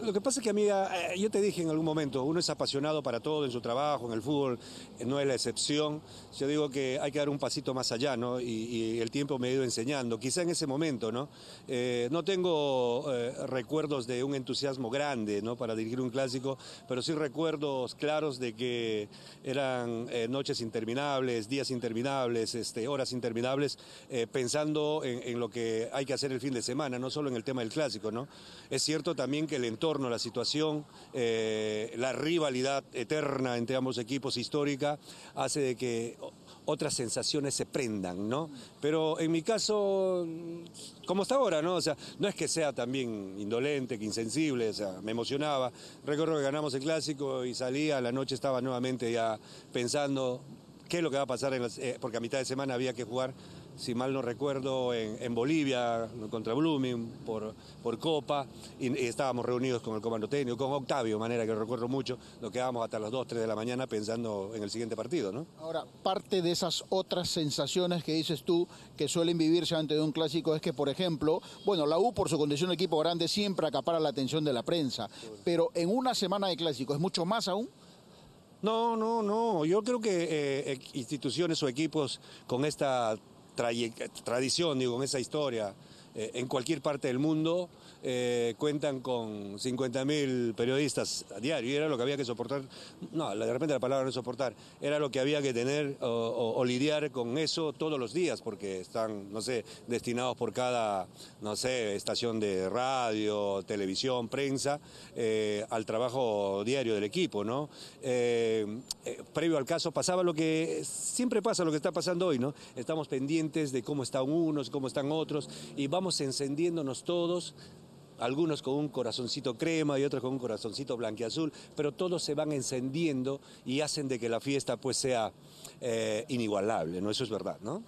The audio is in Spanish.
Lo que pasa es que a mí, eh, yo te dije en algún momento, uno es apasionado para todo en su trabajo, en el fútbol, eh, no es la excepción. Yo digo que hay que dar un pasito más allá, ¿no? Y, el tiempo me ha ido enseñando, quizá en ese momento, ¿no? Eh, no tengo recuerdos de un entusiasmo grande, ¿no? Para dirigir un clásico, pero sí recuerdos claros de que eran noches interminables, días interminables, este, horas interminables, pensando en, lo que hay que hacer el fin de semana, no solo en el tema del clásico, ¿no? Es cierto también que el la situación, eh, la rivalidad eterna entre ambos equipos histórica, hace de que otras sensaciones se prendan, ¿no? Pero en mi caso, como está ahora, ¿no? O sea, no es que sea también indolente, que insensible, o sea, me emocionaba. Recuerdo que ganamos el clásico y salía, la noche estaba nuevamente ya pensando qué es lo que va a pasar, eh, porque a mitad de semana había que jugar si mal no recuerdo, en, Bolivia contra Blooming por, por Copa, y, estábamos reunidos con el comando técnico, con Octavio, manera que recuerdo mucho, nos quedábamos hasta las 2, 3 de la mañana pensando en el siguiente partido. ¿no? Ahora, parte de esas otras sensaciones que dices tú que suelen vivirse antes de un clásico es que, por ejemplo, bueno, la U por su condición de equipo grande siempre acapara la atención de la prensa, pero en una semana de clásico es mucho más aún. No, no, no. Yo creo que eh, instituciones o equipos con esta tradición, digo, en esa historia eh, en cualquier parte del mundo eh, cuentan con 50.000 periodistas a diario y era lo que había que soportar, no, de repente la palabra no soportar, era lo que había que tener o, lidiar con eso todos los días porque están, no sé, destinados por cada, no sé, estación de radio, televisión, prensa, eh, al trabajo diario del equipo, ¿no? previo al caso pasaba lo que siempre pasa, lo que está pasando hoy, ¿no? Estamos pendientes de cómo están unos, cómo están otros y vamos Estamos encendiéndonos todos, algunos con un corazoncito crema y otros con un corazoncito blanqueazul, pero todos se van encendiendo y hacen de que la fiesta pues sea eh, inigualable, ¿no? Eso es verdad, ¿no?